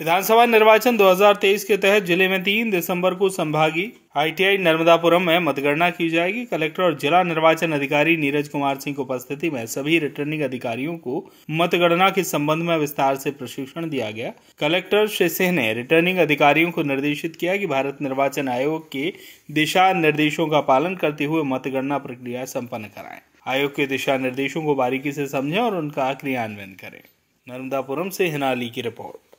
विधानसभा निर्वाचन 2023 के तहत जिले में 3 दिसंबर को संभागी आईटीआई नर्मदापुरम में मतगणना की जाएगी कलेक्टर और जिला निर्वाचन अधिकारी नीरज कुमार सिंह की उपस्थिति में सभी रिटर्निंग अधिकारियों को मतगणना के संबंध में विस्तार से प्रशिक्षण दिया गया कलेक्टर श्री सिंह ने रिटर्निंग अधिकारियों को निर्देशित किया कि भारत निर्वाचन आयोग के दिशा निर्देशों का पालन करते हुए मतगणना प्रक्रिया सम्पन्न कराए आयोग के दिशा निर्देशों को बारीकी से समझें और उनका क्रियान्वयन करें नर्मदापुरम से हिनाली की रिपोर्ट